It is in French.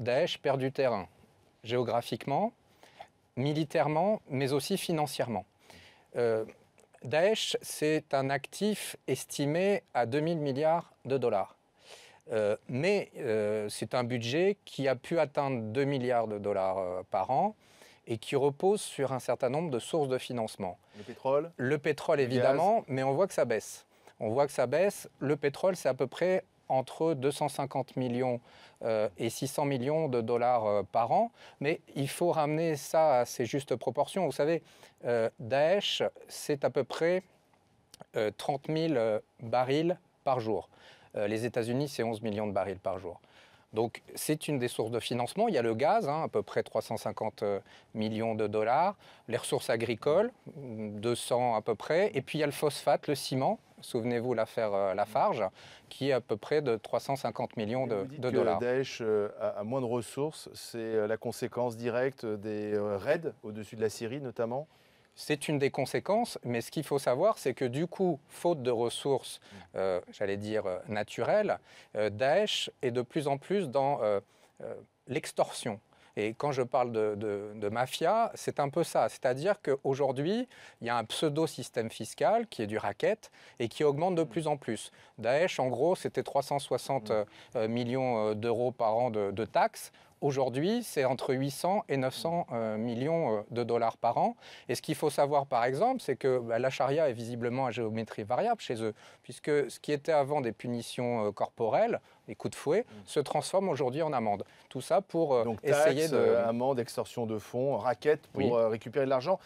Daesh perd du terrain, géographiquement, militairement, mais aussi financièrement. Euh, Daesh, c'est un actif estimé à 2000 milliards de dollars. Euh, mais euh, c'est un budget qui a pu atteindre 2 milliards de dollars euh, par an et qui repose sur un certain nombre de sources de financement. Le pétrole Le pétrole, évidemment, mais on voit que ça baisse. On voit que ça baisse. Le pétrole, c'est à peu près entre 250 millions euh, et 600 millions de dollars euh, par an, mais il faut ramener ça à ses justes proportions. Vous savez, euh, Daesh, c'est à peu près 30 000 barils par jour. les États-Unis, c'est 11 millions de barils par jour. Donc c'est une des sources de financement. Il y a le gaz, hein, à peu près 350 euh, millions de dollars, les ressources agricoles, 200 mm, à peu près, et puis il y a le phosphate, le ciment. Souvenez-vous l'affaire euh, Lafarge, qui est à peu près de 350 millions de, dollars. Daesh euh, a moins de ressources, c'est la conséquence directe des raids au-dessus de la Syrie notamment c'est une des conséquences, mais ce qu'il faut savoir, c'est que du coup, faute de ressources, euh, j'allais dire euh, naturelles, euh, Daesh est de plus en plus dans l'extorsion. Et quand je parle de, mafia, c'est un peu ça. C'est-à-dire qu'aujourd'hui, il y a un pseudo-système fiscal qui est du racket et qui augmente de plus en plus. Daesh, en gros, c'était 360 mm. millions d'euros par an de taxes. Aujourd'hui, c'est entre 800 et 900 euh, millions euh, de dollars par an. Et ce qu'il faut savoir, par exemple, c'est que bah, la charia est visiblement à géométrie variable chez eux, puisque ce qui était avant des punitions euh, corporelles, des coups de fouet, mm. se transforme aujourd'hui en amende. Tout ça pour essayer de... amende, extorsion de fonds, raquette pour récupérer de l'argent.